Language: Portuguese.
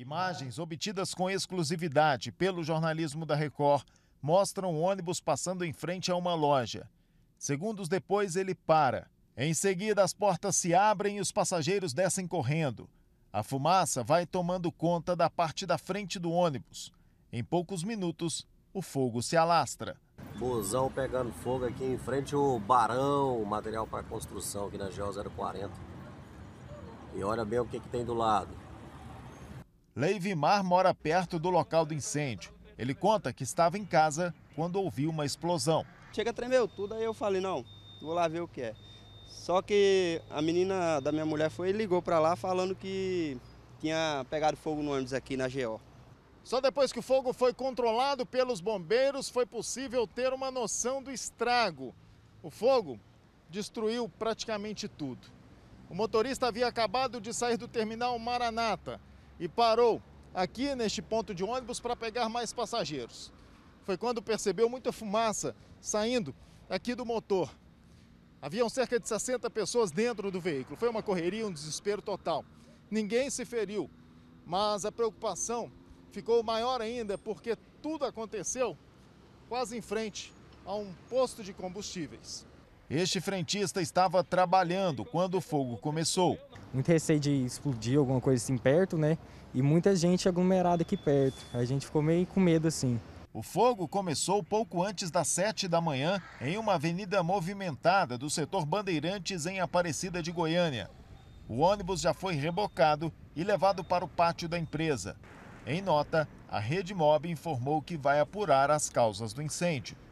Imagens obtidas com exclusividade pelo jornalismo da Record mostram o ônibus passando em frente a uma loja. Segundos depois, ele para. Em seguida, as portas se abrem e os passageiros descem correndo. A fumaça vai tomando conta da parte da frente do ônibus. Em poucos minutos, o fogo se alastra. Fusão pegando fogo aqui em frente o Barão, material para construção aqui na GO 040. E olha bem o que, que tem do lado. Leivimar mora perto do local do incêndio. Ele conta que estava em casa quando ouviu uma explosão. Chega, tremeu tudo, aí eu falei, não, vou lá ver o que é. Só que a menina da minha mulher foi e ligou para lá falando que tinha pegado fogo no ônibus aqui na GO. Só depois que o fogo foi controlado pelos bombeiros foi possível ter uma noção do estrago. O fogo destruiu praticamente tudo. O motorista havia acabado de sair do terminal Maranata e parou aqui neste ponto de ônibus para pegar mais passageiros. Foi quando percebeu muita fumaça saindo aqui do motor. Haviam cerca de 60 pessoas dentro do veículo. Foi uma correria, um desespero total. Ninguém se feriu, mas a preocupação ficou maior ainda porque tudo aconteceu quase em frente a um posto de combustíveis. Este frentista estava trabalhando quando o fogo começou muito receio de explodir alguma coisa assim perto, né? E muita gente aglomerada aqui perto. A gente ficou meio com medo assim. O fogo começou pouco antes das 7 da manhã em uma avenida movimentada do setor Bandeirantes em Aparecida de Goiânia. O ônibus já foi rebocado e levado para o pátio da empresa. Em nota, a Rede Mob informou que vai apurar as causas do incêndio.